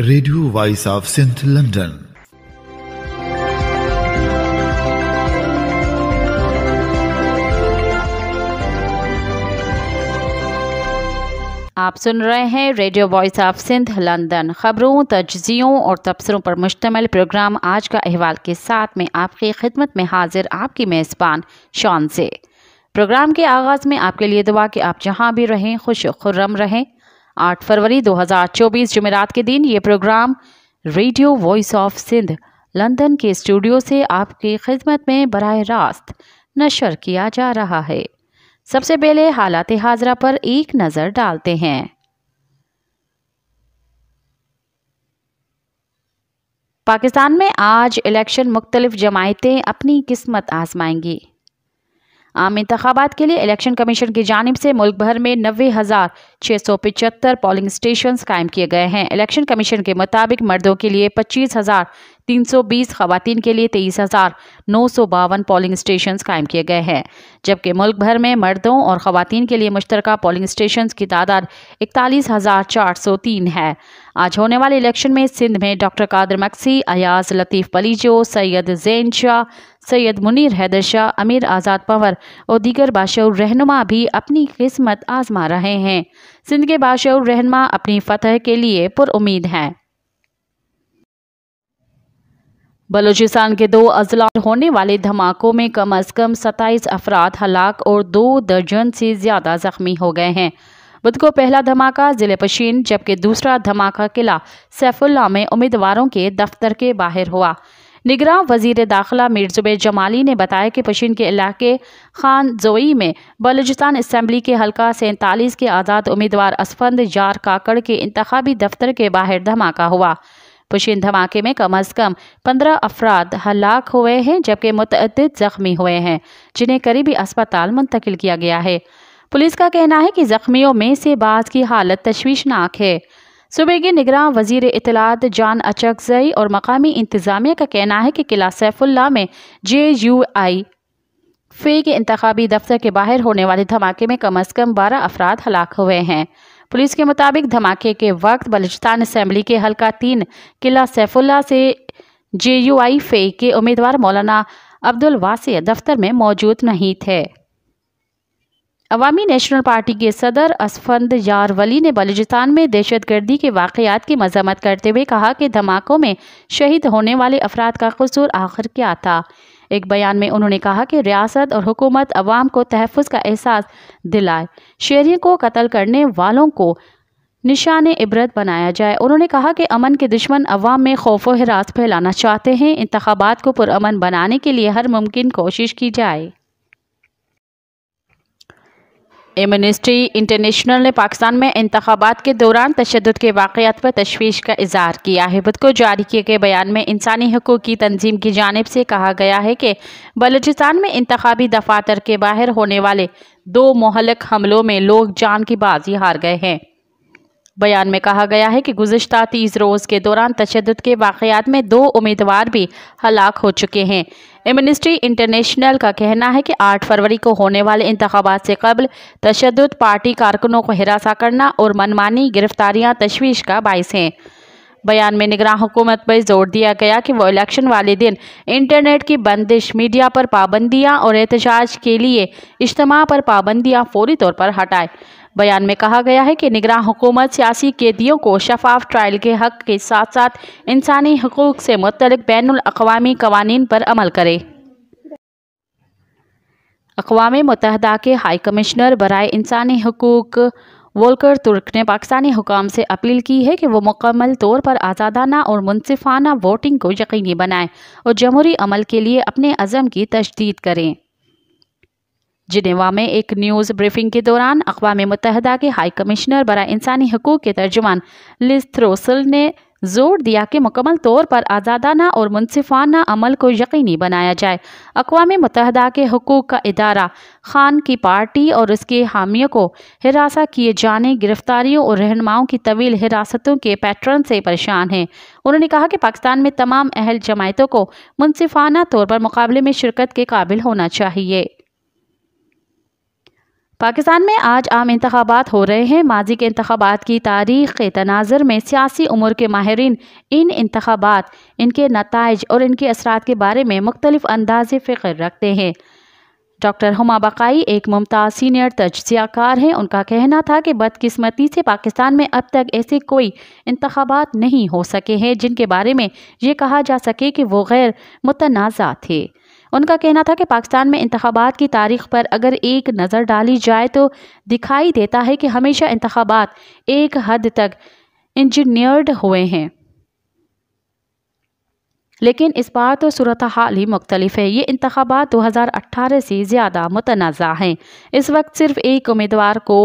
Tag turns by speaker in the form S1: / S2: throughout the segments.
S1: radio voice of Sindh London आप सुन रहे हैं radio voice of Sindh London खबरों तजियों और तबसरों पर मुश्तमल प्रोग्राम आज का अहवाल के साथ में आपकी खिदमत में हाजिर आपकी मेज़बान शॉन से प्रोग्राम के आगाज़ में आपके लिए दुआ कि आप जहां भी रहें खुश खुर्रम रहें आठ फरवरी दो हजार चौबीस जुमेरात के दिन ये program radio voice of Sindh London के स्टूडियो से आपकी खिदमत में बर रास्त नशर किया जा रहा है सबसे पहले हालात हाजरा पर एक नज़र डालते हैं पाकिस्तान में आज इलेक्शन मुख्तलिफ जमायतें अपनी किस्मत आजमाएंगी आम इंतबात के लिए इलेक्शन कमीशन की जानब से मुल्क भर में नबे हज़ार छः सौ पिचहत्तर पोलिंग स्टेशन कायम किए गए हैं इलेक्शन कमीशन के मुताबिक मर्दों के लिए पच्चीस हज़ार 320 खवतान के लिए तेईस हज़ार नौ सौ बावन पोलिंग स्टेशन कायम किए गए हैं जबकि मुल्क भर में मर्दों और ख़वान के लिए मुश्तर पोलिंग स्टेशन की तादाद इकतालीस हज़ार चार सौ तीन है आज होने वाले इलेक्शन में सिंध में डॉक्टर कादर मक्सी अयाज लतीफ़ पलीजो सैयद जैन शाह सैयद मुनीर हैदर शाह अमीर आज़ाद पंवर और दीगर बादशाह रहनुमा भी अपनी किस्मत आजमा रहे हैं सिंध के बादशाह रहनुमा अपनी फतह के लिए पुरुद हैं बलूचिस्तान के दो अजला होने वाले धमाकों में कम अज कम सत्ताईस अफराद हलाक और दो दर्जन से ज़्यादा ज़ख्मी हो गए हैं बुध को पहला धमाका ज़िले पशीन जबकि दूसरा धमाका किला सैफुल्ला में उम्मीदवारों के दफ्तर के बाहर हुआ निगरान वजीर दाखिला मिर्जुब जमाली ने बताया कि पशीन के इलाके खान जोई में बलूचिस्तान इसम्बली के हलका सैंतालीस के आज़ाद उम्मीदवार असफंद यार काकड़ के इंतबी दफ्तर के बाहर धमाका हुआ पुशिन धमाके में कम अज कम पंद्रह अफराद हलाक हुए हैं जबकि मुतद जख्मी हुए हैं जिन्हें करीबी अस्पताल मुंतकिल किया गया है पुलिस का कहना है कि जख्मियों में से बाज की हालत तशवीशनाक है सूबे के निगरान वजीर इतलात जान अचकजई और मकामी इंतज़ामिया का कहना है कि किला सैफुल्ला में जे यू आई फे के इंतबी दफ्तर के बाहर होने वाले धमाके में कम अज़ कम बारह अफराद हलाक हुए हैं पुलिस के मुताबिक धमाके के वक्त बलिस्तान असेंबली के हलका तीन किला सैफुल्ला से जे यू आई फे के उम्मीदवार मौलाना अब्दुल वासे दफ्तर में मौजूद नहीं थे अवामी नेशनल पार्टी के सदर असफंद यार वली ने बलूचिस्तान में दहशतगर्दी के वाकयात की मजम्मत करते हुए कहा कि धमाकों में शहीद होने वाले अफराद का कसूर आखिर क्या था एक बयान में उन्होंने कहा कि रियासत और हुकूमत अवाम को तहफ़ का एहसास दिलाए शहरी को कत्ल करने वालों को निशान इबरत बनाया जाए उन्होंने कहा कि अमन के दुश्मन अवाम में खौफ हरास फैलाना चाहते हैं इंतबात को पुरमन बनाने के लिए हर मुमकिन कोशिश की जाए एमनेस्टी इंटरनेशनल ने पाकिस्तान में इंतबात के दौरान तशद के वाकत पर तशवीश का इजहार किया है बुध को जारी किए गए बयान में इंसानी हकूक़ की तंजीम की जानब से कहा गया है कि बलूचिस्तान में इंतबी दफातर के बाहर होने वाले दो महलक हमलों में लोग जान की बाजी हार गए हैं बयान में कहा गया है कि गुजशत तीस रोज़ के दौरान तशद के वाकत में दो उम्मीदवार भी हलाक हो चुके हैं एमिनिस्ट्री इंटरनेशनल का कहना है कि 8 फरवरी को होने वाले इंतबात से कबल तशद पार्टी कारकुनों को हिरासा करना और मनमानी गिरफ्तारियां तशवीश का बायस हैं बयान में निगरान हुकूमत पर जोर दिया गया कि वो इलेक्शन वाले दिन इंटरनेट की बंदिश मीडिया पर पाबंदियां और एहतजाज के लिए इज्तम पर पाबंदियां फौरी तौर पर हटाए बयान में कहा गया है कि निगरान हुकूमत सियासी कैदियों को शफाफ ट्रायल के हक के साथ साथ इंसानी हकूक़ से मुतल बैन अवी कवानीन पर अमल करे अकवा मतहदा के हाई कमिश्नर बरए इंसानी हकूक़ वोलकर तुर्क ने पाकिस्तानी हुकाम से अपील की है कि वो मुकम्मल तौर पर आज़ादाना और मुनफाना वोटिंग को यकीनी बनाएं और जमहूरी अमल के लिए अपने अज़म की तशदीद करें जिनेवा में एक न्यूज़ ब्रीफिंग के दौरान अकवा मुतहदा के हाई कमिश्नर बरा इंसानी हकूक़ के तर्जुमान लिस्थ्रोसल ने जोर दिया कि मुकमल तौर पर आज़ादाना और मुनफाना अमल को यकीनी बनाया जाए अकवा मुतहदा के हकूक़ का इदारा खान की पार्टी और उसके हामियों को हिरासा किए जाने गिरफ्तारियों और रहनुमाओं की तवील हिरासतों के पैटर्न से परेशान हैं उन्होंने कहा कि पाकिस्तान में तमाम अहल जमायतों को मुनफाना तौर पर मुकाबले में शिरकत के काबिल होना चाहिए पाकिस्तान में आज आम इंतबात हो रहे हैं माजी के इंतबात की तारीख के तनाजर में सियासी उम्र के माहरीन इन इंतबात इनके नतज और इनके असरा के बारे में मुख्तलिफ अंदाज फ़िक्र रखते हैं डॉक्टर हम बकाई एक मुमताज़ सीनियर तजियाकार हैं उनका कहना था कि बदकस्मती से पाकिस्तान में अब तक ऐसे कोई इंतबात नहीं हो सके हैं जिनके बारे में ये कहा जा सके कि वो गैर मुतनाज़ा थे उनका कहना था कि पाकिस्तान में इंतबात की तारीख पर अगर एक नज़र डाली जाए तो दिखाई देता है कि हमेशा इंतबात एक हद तक इंजीनियर्ड हुए हैं लेकिन इस बार तो सूरत हाल ही मुख्तलिफ है ये इंतबात दो हज़ार अट्ठारह से ज़्यादा मुतनाज़ हैं इस वक्त सिर्फ एक उम्मीदवार को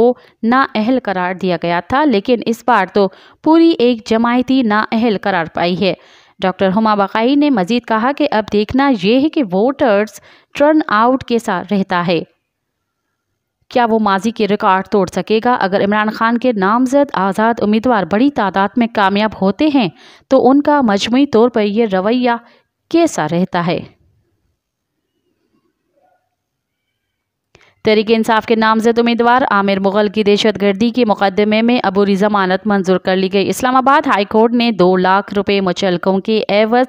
S1: नाअहल करार दिया गया था लेकिन इस बार तो पूरी एक जमायती नाअहल करार पाई है डॉक्टर हुमा बकाई ने मजीद कहा कि अब देखना यह है कि वोटर्स टर्न आउट कैसा रहता है क्या वो माजी के रिकॉर्ड तोड़ सकेगा अगर इमरान खान के नामजद आज़ाद उम्मीदवार बड़ी तादाद में कामयाब होते हैं तो उनका मजमू तौर पर यह रवैया कैसा रहता है तहरीक इंसाफ के नामजद उम्मीदवार आमिर मुगल की दहशत गर्दी के मुकदमे में अबूरी जमानत मंजूर कर ली गई इस्लामाबाद हाईकोर्ट ने दो लाख रुपये मुचलकों के एवज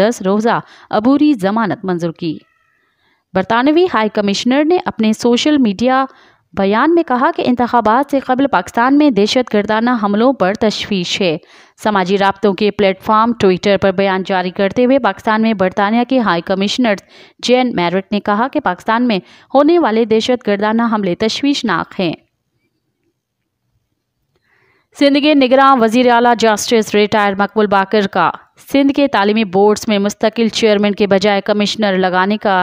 S1: दस रोज़ा अबूरी जमानत मंजूर की बरतानवी हाई कमिश्नर ने अपने सोशल मीडिया बयान में कहा कि इंतबात से कबल पाकिस्तान में दहशत गर्दाना हमलों पर तशवीश है समाजी रबतों के प्लेटफार्म ट्विटर पर बयान जारी करते हुए पाकिस्तान में बरतानिया के हाई कमिश्नर जैन मैरट ने कहा कि पाकिस्तान में होने वाले दहशत गर्दाना हमले तशवीशनाक हैं सिंध के निगरान वजीर अला जस्टिस रिटायर मकबुल बाकर का सिंध के तालीमी बोर्ड्स में मुस्तकिल चेयरमैन के बजाय कमिश्नर लगाने का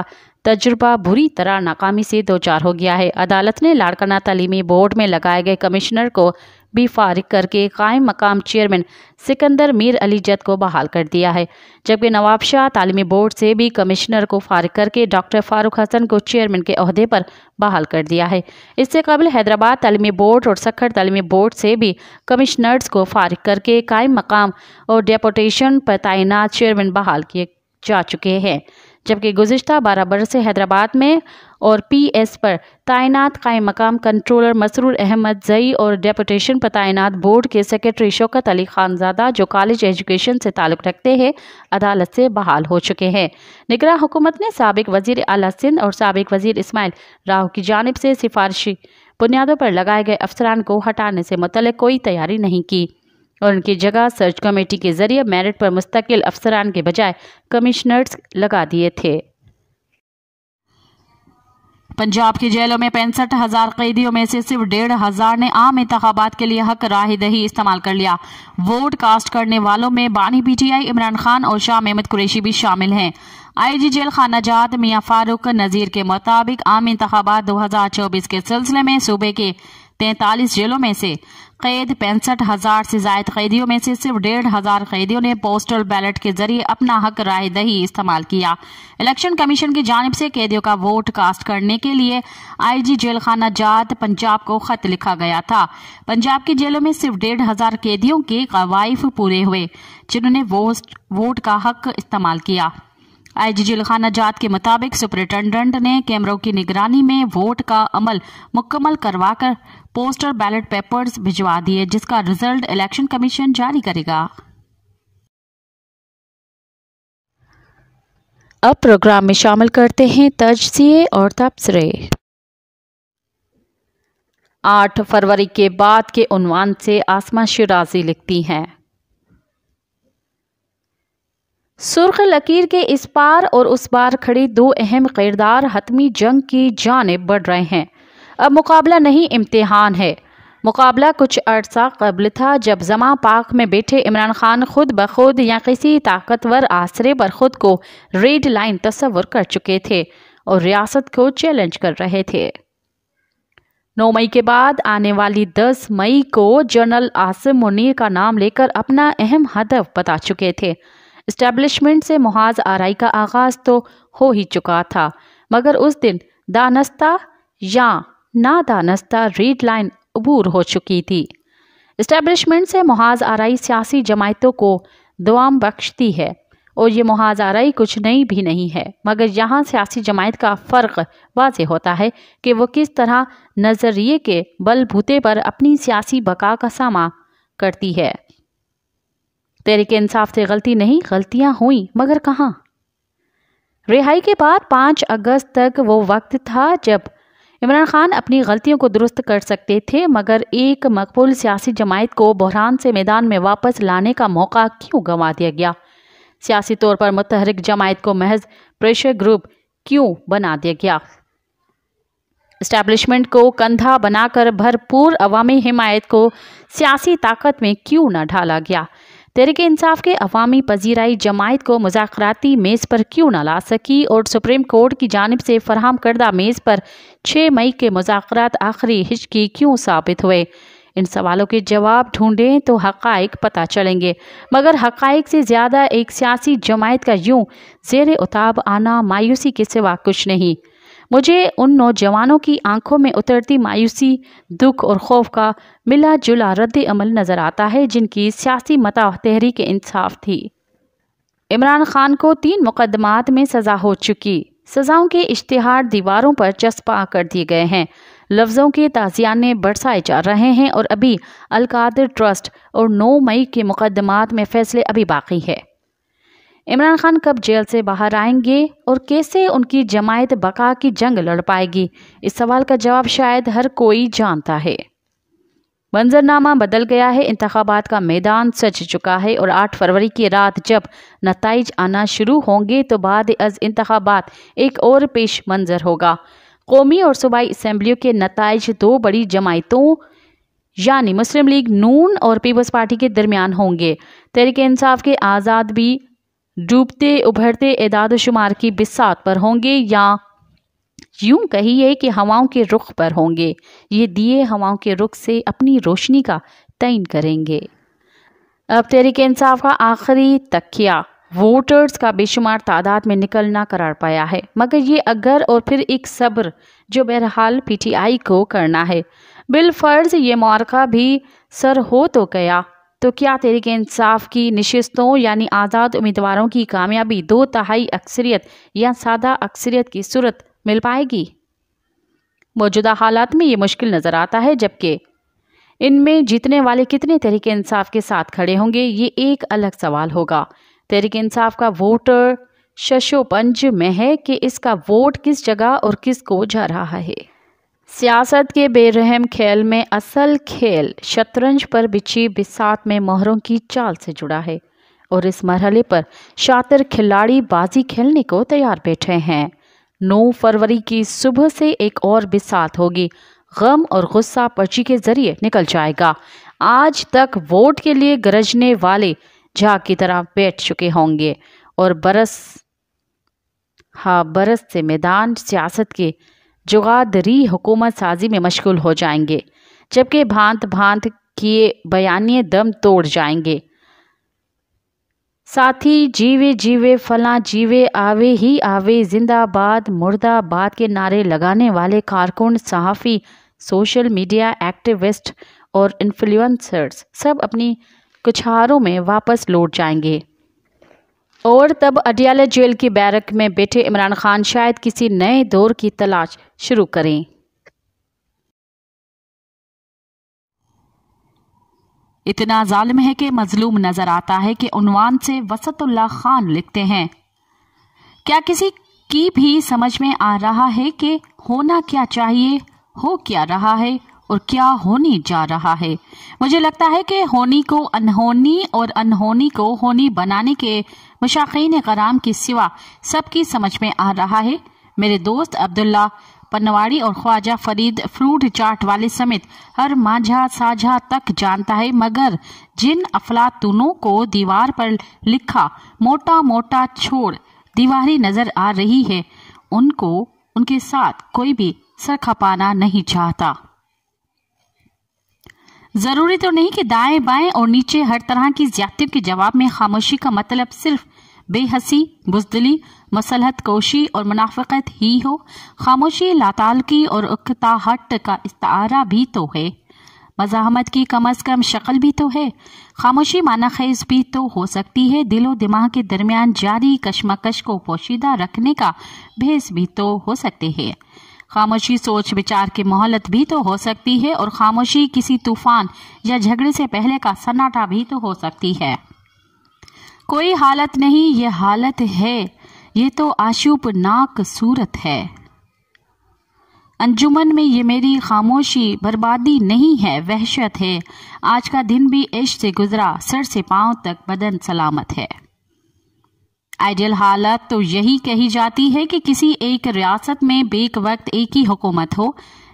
S1: तजुर्बा बुरी तरह नाकामी से दो चार हो गया है अदालत ने लाड़काना तलीमी बोर्ड में लगाए गए कमिश्नर को भी फारिग करके कायम मकाम चेयरमैन सिकंदर मीर अली जद को बहाल कर दिया है जबकि नवाबशाह शाह तालीमी बोर्ड से भी कमिश्नर को फारिग करके डॉक्टर फारूक हसन को चेयरमैन के अहदे पर बहाल कर दिया है इससे कबल हैदराबाद तलीमी बोर्ड और सखर तलीमी बोर्ड से भी कमिश्नर्स को फारिग करके कायम मकाम और डेपोटेशन पर तैनात चेयरमैन बहाल किए जा चुके हैं जबकि गुजशत बारह बरस हैदराबाद में और पी एस पर तैनात कायम मकाम कंट्रोलर मसरूर अहमद जई और डेपुटेशन पर तैनात बोर्ड के सेक्रेटरी शौकत अली खानजादा जो कॉलेज एजुकेशन से ताल्लुक़ रखते हैं अदालत से बहाल हो चुके हैं निगरा हुकूमत ने सबक वजीर अला सिंध और सबक वजीर इसमाइल राव की जानब से सिफारशी बुनियादों पर लगाए गए अफसरान को हटाने से मुतल कोई तैयारी नहीं की और उनकी जगह सर्च कमेटी के जरिए मेरिट पर मुस्तकिल अफसरान के बजाय कमिश्नर्स लगा दिए थे पंजाब की जेलों में पैंसठ हजार कैदियों में से सिर्फ डेढ़ हजार ने आम इंतबात के लिए हक राह दही इस्तेमाल कर लिया वोट कास्ट करने वालों में बानी पीटीआई इमरान खान और शाह अहमद कुरैशी भी शामिल हैं आईजी जेल खाना जात मियाँ फारूक नज़ीर के मुताबिक आम इंतबात 2024 के सिलसिले में सूबे के तैंतालीस जेलों में से कैद पैंसठ हजार से जायद कैदियों में से सिर्फ डेढ़ हजार कैदियों ने पोस्टल बैलेट के जरिए अपना हक राय दही इस्तेमाल किया इलेक्शन कमीशन की जानब से कैदियों का वोट कास्ट करने के लिए आईजी जेल खाना जात पंजाब को खत लिखा गया था पंजाब की जेलों में सिर्फ डेढ़ हजार कैदियों के कवायफ पूरे हुए जिन्होंने वोट का हक इस्तेमाल किया आईजी खान जात के मुताबिक सुपरिटेंडेंट ने कैमरों की निगरानी में वोट का अमल मुकम्मल करवाकर पोस्टर बैलेट पेपर्स भिजवा दिए जिसका रिजल्ट इलेक्शन कमीशन जारी करेगा अब प्रोग्राम में शामिल करते हैं तजसिए और तबसरे आठ फरवरी के बाद के उनवान से आसमा शिराजी लिखती हैं सुर्ख लकीर के इस पार और उस पार खड़ी दो अहम किरदार हतमी जंग की जानब बढ़ रहे हैं अब मुकाबला नहीं इम्तहान है मुकाबला कुछ अर्सा कबल था जब जमा पाक में बैठे इमरान खान खुद ब खुद या किसी ताकतवर आसरे पर खुद को रेड लाइन तस्वर कर चुके थे और रियासत को चैलेंज कर रहे थे नौ मई के बाद आने वाली दस मई को जनरल आसिम मुनीर का नाम लेकर अपना अहम हदफ बता चुके थे इस्टेबलिशमेंट से महाज आरई का आगाज़ तो हो ही चुका था मगर उस दिन दानस्ता या ना दानस्ता रीड लाइन अबूर हो चुकी थी इस्टेबलिशमेंट से महाज आरई सियासी जमायतों को दुआम बख्शती है और ये महाज आरई कुछ नई भी नहीं है मगर यहाँ सियासी जमायत का फ़र्क वाज होता है कि वह किस तरह नज़रिए के बलबूते पर अपनी सियासी बका का सामा करती है तहरीक इंसाफ से गलती नहीं गलतियां हुई मगर कहाँ रिहाई के बाद पाँच अगस्त तक वो वक्त था जब इमरान खान अपनी गलतियों को दुरुस्त कर सकते थे मगर एक मकबूल सियासी जमायत को बहरान से मैदान में वापस लाने का मौका क्यों गंवा दिया गया सियासी तौर पर मुतहरक जमायत को महज प्रेशर ग्रुप क्यों बना दिया गया इस्टेब्लिशमेंट को कंधा बनाकर भरपूर अवामी हिमायत को सियासी ताकत में क्यों न ढाला गया तहरीक इंसाफ के अवामी पजीराई जमायत को मुजाकती मेज़ पर क्यों ना ला सकी और सुप्रीम कोर्ट की जानब से फराम करदा मेज़ पर छः मई के मुजाकर आखिरी हिचकी क्यों साबित हुए इन सवालों के जवाब ढूंढें तो हकाइक पता चलेंगे मगर हकाइक से ज़्यादा एक सियासी जमायत का यूं जेर उताब आना मायूसी के सिवा कुछ नहीं मुझे उन नौजवानों की आंखों में उतरती मायूसी दुख और खौफ का मिला जुला रद्द अमल नज़र आता है जिनकी सियासी मता तहरीक इंसाफ थी इमरान खान को तीन मुकदमात में सज़ा हो चुकी सज़ाओं के इश्तहार दीवारों पर चस्पा कर दिए गए हैं लफ्ज़ों के ताजियाने बरसाए जा रहे हैं और अभी अलकादर ट्रस्ट और नौ मई के मुकदमात में फ़ैसले अभी बाकी है इमरान खान कब जेल से बाहर आएंगे और कैसे उनकी जमायत बका की जंग लड़ पाएगी इस सवाल का जवाब शायद हर कोई जानता है मंजरनामा बदल गया है इंतबात का मैदान सज चुका है और 8 फरवरी की रात जब नतज आना शुरू होंगे तो बाद अज इंतबात एक और पेश मंजर होगा कौमी और सूबाई इसम्बलियों के नतज दो बड़ी जमायतों यानी मुस्लिम लीग नून और पीपल्स पार्टी के दरमियान होंगे तहरीक इंसाफ के आज़ाद भी डूबते उभरते इदाद शुमार की बिसात पर होंगे या यूं कहिए कि हवाओं के रुख पर होंगे ये दिए हवाओं के रुख से अपनी रोशनी का तयन करेंगे अब तहरीक इंसाफ का आखिरी तकिया वोटर्स का बेशुमार तादाद में निकलना करार पाया है मगर ये अगर और फिर एक सब्र जो बहरहाल पीटीआई को करना है बिलफर्ज ये मौका भी सर हो तो गया तो क्या तहरीक इंसाफ की नशस्तों यानी आज़ाद उम्मीदवारों की कामयाबी दो तहाई अक्सरियत या सादा अक्सरियत की सूरत मिल पाएगी मौजूदा हालात में ये मुश्किल नज़र आता है जबकि इनमें जीतने वाले कितने तहरीक इंसाफ के साथ खड़े होंगे ये एक अलग सवाल होगा तहरीक इंसाफ का वोटर शशोपंज में है कि इसका वोट किस जगह और किस को जा रहा है सियासत के बेरहम खेल में असल खेल शतरंज पर बिछी बिसात में मोहरों की चाल से जुड़ा है और इस मरहले पर शातर खिलाड़ी बाजी खेलने को तैयार बैठे हैं 9 फरवरी की सुबह से एक और बिसात होगी गम और गुस्सा पर्ची के जरिए निकल जाएगा आज तक वोट के लिए गरजने वाले झा की तरह बैठ चुके होंगे और बरस हाँ बरस से मैदान सियासत के जुगादरी हुकूमत साजी में मशगूल हो जाएंगे जबकि भांत भांत किए बयानी दम तोड़ जाएंगे साथी जीवे जीवे फला जीवे आवे ही आवे जिंदाबाद मुर्दाबाद के नारे लगाने वाले कारकुन सहाफ़ी सोशल मीडिया एक्टिविस्ट और इन्फ्लुएंसर्स सब अपनी कुछारों में वापस लौट जाएंगे और तब अडियाला जेल की बैरक में बैठे इमरान खान शायद किसी नए दौर की तलाश शुरू करें इतना जालिम है कि मजलूम नजर आता है कि उनवान से वसतुल्ला खान लिखते हैं क्या किसी की भी समझ में आ रहा है कि होना क्या चाहिए हो क्या रहा है और क्या होने जा रहा है मुझे लगता है कि होनी को अनहोनी और अनहोनी को होनी बनाने के मुशाकिन कराम के सिवा सबकी समझ में आ रहा है मेरे दोस्त अब्दुल्ला पनवाड़ी और ख्वाजा फरीद फ्रूट चाट वाले समेत हर माझा साझा तक जानता है मगर जिन अफलातूनों को दीवार पर लिखा मोटा मोटा छोड़ दीवारी नजर आ रही है उनको उनके साथ कोई भी सर खपाना नहीं चाहता जरूरी तो नहीं कि दाएं बाएं और नीचे हर तरह की ज्यादतियों के जवाब में खामोशी का मतलब सिर्फ बेहसी बुजदली मसलहत कोशी और मुनाफ़त ही हो खामोशी लातालकी और उखताहट का इस्तारा भी तो है मजामत की कम अज कम शक्ल भी तो है खामोशी माना खेज भी तो हो सकती है दिलो दिमाग के दरमियान जारी कशमकश को पोशीदा रखने का भेस भी तो हो सकते हैं खामोशी सोच विचार की मोहलत भी तो हो सकती है और खामोशी किसी तूफान या झगड़े से पहले का सन्नाटा भी तो हो सकती है कोई हालत नहीं ये हालत है ये तो नाक सूरत है अंजुमन में ये मेरी खामोशी बर्बादी नहीं है वहशत है आज का दिन भी इश्क से गुजरा सर से पांव तक बदन सलामत है आइडियल हालत तो यही कही जाती है कि किसी एक रियासत में बेक वक्त एक ही हुकूमत हो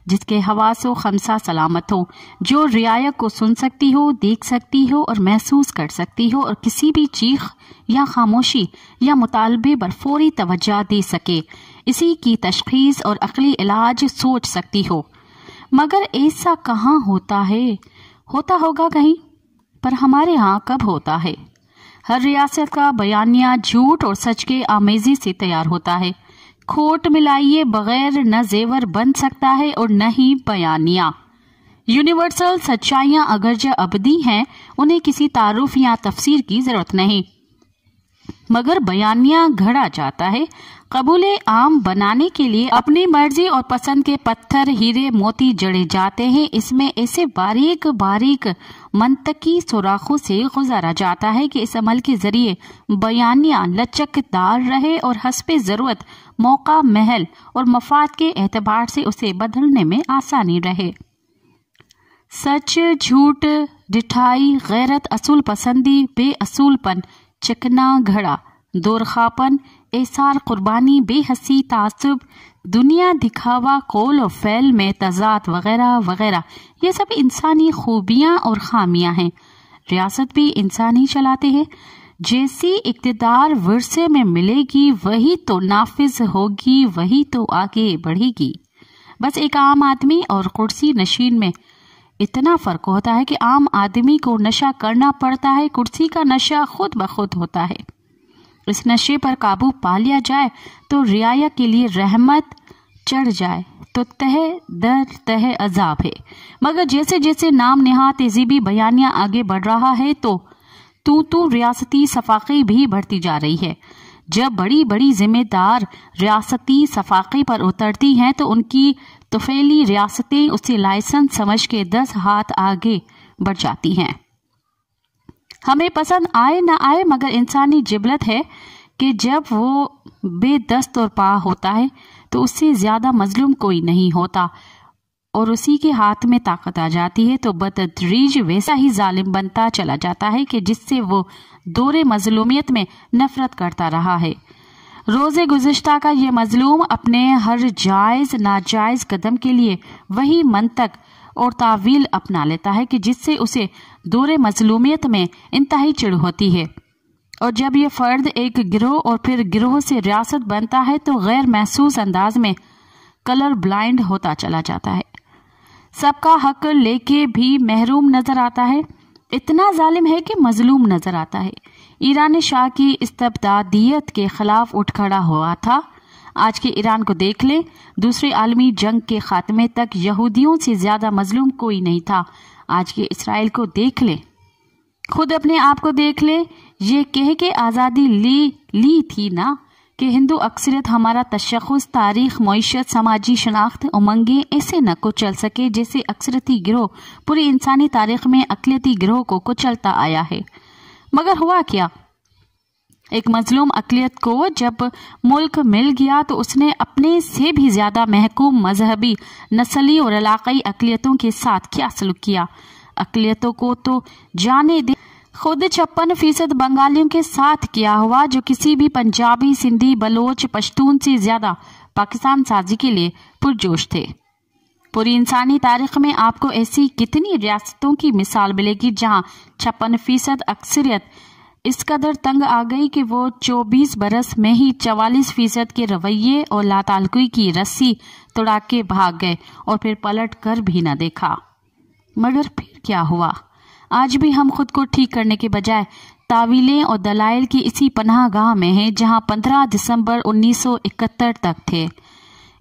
S1: जिसके हवासो खमसा सलामत हो जो रियायत को सुन सकती हो देख सकती हो और महसूस कर सकती हो और किसी भी चीख या खामोशी या मुतालबे पर फौरी तवज्जो दे सके इसी की तशखीस और अकली इलाज सोच सकती हो मगर ऐसा कहाँ होता है होता होगा कहीं पर हमारे यहाँ कब होता है हर रियासत का बयानिया झूठ और सच के आमेजी से तैयार होता है खोट मिलाइए बगैर न जेवर बन सकता है और न ही बयानिया यूनिवर्सल अगर जो अबदी हैं उन्हें किसी तारुफ या तफसीर की ज़रूरत नहीं मगर बयानिया घड़ा जाता है कबूल आम बनाने के लिए अपनी मर्जी और पसंद के पत्थर हीरे मोती जड़े जाते हैं इसमें ऐसे बारीक बारीक मनतकी सुराखों से गुजारा जाता है कि इस अमल के जरिए बयानिया लचकदार रहे और हसपे ज़रूरत मौका महल और मफाद के एतबार से उसे बदलने में आसानी रहे सच झूठ डिठाई गैरत असूल पसंदी बेअसूलपन चकना घड़ा दोरखापन एसार कुर्बानी बेहसी तासुब दुनिया दिखावा कोल और फैल में तजाद वगैरह वगैरह ये सब इंसानी खूबियाँ और खामियां हैं रियासत भी इंसान ही चलाते हैं जैसी इकतदार वर्से में मिलेगी वही तो नाफिज होगी वही तो आगे बढ़ेगी बस एक आम आदमी और कुर्सी नशीन में इतना फ़र्क होता है कि आम आदमी को नशा करना पड़ता है कुर्सी का नशा खुद ब खुद होता है इस नशे पर काबू पा लिया जाए तो रियाया के लिए रहमत चढ़ जाए तो तह दर तह अजाब है मगर जैसे जैसे नाम नेहा तेजीबी बयानिया आगे बढ़ रहा है तो तो तो रियासती सफाक़े भी बढ़ती जा रही है जब बड़ी बड़ी जिम्मेदार रियासती सफाक़े पर उतरती हैं तो उनकी तुफेली रियासतें उसे लाइसेंस समझ के दस हाथ आगे बढ़ जाती हैं हमें पसंद आए ना आए मगर इंसानी जिबलत है कि जब वो बेदस्त और पा होता है तो उससे ज़्यादा मजलूम कोई नहीं होता और उसी के हाथ में ताकत आ जाती है तो बतदरीज वैसा ही जालिम बनता चला जाता है कि जिससे वो दौरे मजलूमियत में नफरत करता रहा है रोजे गुज्तर का ये मजलूम अपने हर जायज़ नाजायज़ कदम के लिए वही तक और तावील अपना लेता है कि जिससे उसे दौरे मजलूमियत में इंतहाई चिड़ होती है और जब ये फ़र्द एक गिरोह और फिर गिरोह से रियासत बनता है तो गैर महसूस अंदाज में कलर ब्लाइंड होता चला जाता है सबका हक लेके भी महरूम नजर आता है इतना जालिम है कि मजलूम नजर आता है ईरान शाह की इस्तबदादियत के खिलाफ उठ खड़ा हुआ था आज के ईरान को देख ले दूसरे आलमी जंग के खात्मे तक यहूदियों से ज्यादा मजलूम कोई नहीं था आज के इसराइल को देख ले खुद अपने आप को देख ले ये कह के आज़ादी ली ली थी ना कि हिंदू अक्सरियत हमारा तशखस तारीख मीशत समाजी शनाख्त उमंगें ऐसे न कुचल सके जैसे अक्सरती गिरोह पूरी इंसानी तारीख में अकलीती गिरोह को कुचलता आया है मगर हुआ क्या एक मजलूम अकलीत को जब मुल्क मिल गया तो उसने अपने से भी ज़्यादा महकूम मजहबी नस्ली और इलाकई अकलीतों के साथ क्या सलूक किया अकलीतों को तो जाने दे खुद छप्पन फीसद बंगालियों के साथ किया हुआ जो किसी भी पंजाबी सिंधी बलोच पश्तून से ज्यादा पाकिस्तान साजी के लिए पुरजोश थे पूरी इंसानी तारीख में आपको ऐसी कितनी रियासतों की मिसाल मिलेगी जहां छप्पन फीसद अक्सरियत इस कदर तंग आ गई कि वो 24 बरस में ही 44 फीसद के रवैये और लातालकुई की रस्सी तोड़ा के भाग गए और फिर पलट कर भी न देखा मगर फिर क्या हुआ आज भी हम खुद को ठीक करने के बजाय तावीलें और दलाइल की इसी पनाह गाह में हैं जहां 15 दिसंबर 1971 तक थे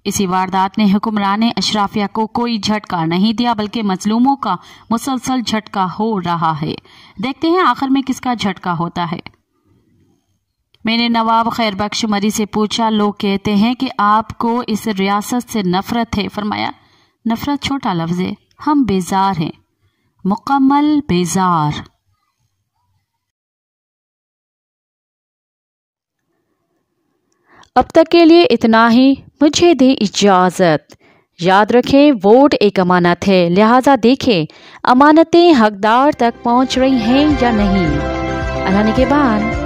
S1: इसी वारदात ने हुक्मरान अशराफिया को कोई झटका नहीं दिया बल्कि मजलूमों का मुसलसल झटका हो रहा है देखते हैं आखिर में किसका झटका होता है मैंने नवाब खैर बख्श मरी से पूछा लोग कहते हैं कि आपको इस रियासत से नफरत है फरमाया नफरत छोटा लफ्ज है हम बेजार हैं मुकम्मल बेजार अब तक के लिए इतना ही मुझे दे इजाज़त याद रखें वोट एक अमानत है लिहाजा देखें अमानतें हकदार तक पहुंच रही हैं या नहीं के बाद